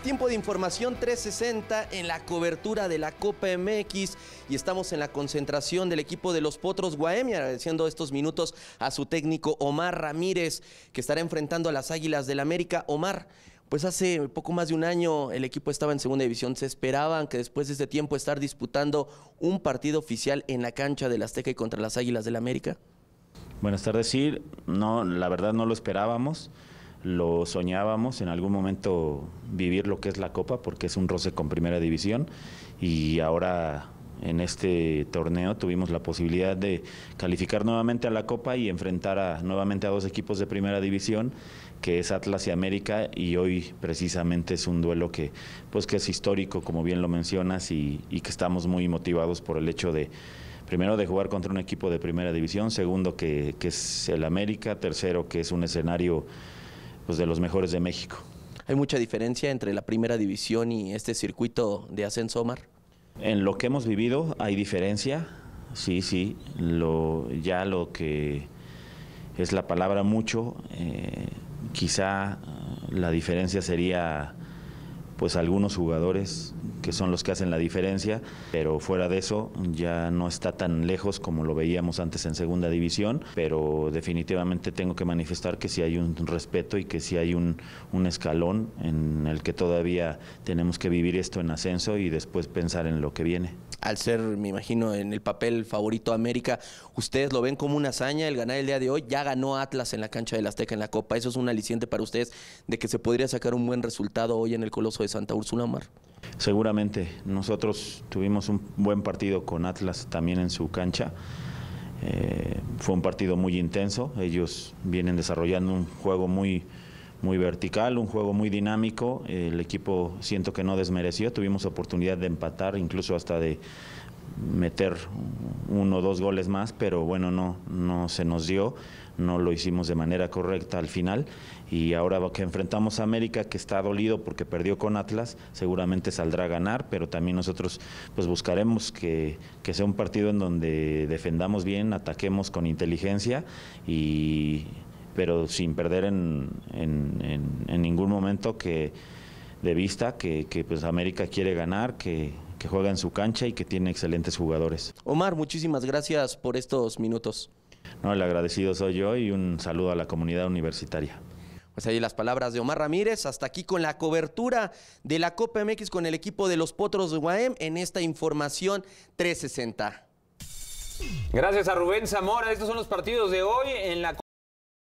tiempo de información 360 en la cobertura de la Copa MX y estamos en la concentración del equipo de los Potros Guaemia, agradeciendo estos minutos a su técnico Omar Ramírez, que estará enfrentando a las Águilas del América. Omar, pues hace poco más de un año el equipo estaba en segunda división. Se esperaban que después de este tiempo estar disputando un partido oficial en la cancha del Azteca y contra las Águilas del América. Buenas tardes, sí. No, la verdad no lo esperábamos lo soñábamos en algún momento vivir lo que es la Copa, porque es un roce con Primera División y ahora en este torneo tuvimos la posibilidad de calificar nuevamente a la Copa y enfrentar a, nuevamente a dos equipos de Primera División, que es Atlas y América, y hoy precisamente es un duelo que, pues, que es histórico, como bien lo mencionas, y, que estamos muy motivados por el hecho de primero de jugar contra un equipo de primera división, segundo que, que, es el América, tercero que es un escenario pues, de los mejores de México. ¿Hay mucha diferencia entre la primera división y este circuito de ascenso, Omar? En lo que hemos vivido hay diferencia, sí, sí. Lo, ya lo que es la palabra mucho, eh, quizá la diferencia sería pues algunos jugadores que son los que hacen la diferencia, pero fuera de eso ya no está tan lejos como lo veíamos antes en segunda división, pero definitivamente tengo que manifestar que sí hay un respeto y que sí hay un, escalón en el que todavía tenemos que vivir esto en ascenso y después pensar en lo que viene al ser, me imagino, en el papel favorito América, ustedes lo ven como una hazaña el ganar el día de hoy. Ya ganó Atlas en la cancha del Azteca en la Copa. Eso es un aliciente para ustedes de que se podría sacar un buen resultado hoy en el Coloso de Santa Úrsula Mar seguramente. Nosotros tuvimos un buen partido con Atlas también en su cancha. Eh, fue un partido muy intenso. Ellos vienen desarrollando un juego muy, muy vertical, un juego muy dinámico. El equipo siento que no desmereció. Tuvimos oportunidad de empatar, incluso hasta de meter uno o dos goles más, pero bueno, no, no se nos dio, no lo hicimos de manera correcta al final y ahora que enfrentamos a América que está dolido porque perdió con Atlas, seguramente saldrá a ganar, pero también nosotros pues buscaremos que, que sea un partido en donde defendamos bien, ataquemos con inteligencia y pero sin perder en, ningún momento que de vista que, que pues América quiere ganar, que que juega en su cancha y que tiene excelentes jugadores. Omar, muchísimas gracias por estos minutos. No, el agradecido soy yo y un saludo a la comunidad universitaria. Pues ahí las palabras de Omar Ramírez. Hasta aquí con la cobertura de la Copa MX con el equipo de los Potros de Guaem en esta información 360. Gracias a Rubén Zamora. Estos son los partidos de hoy en la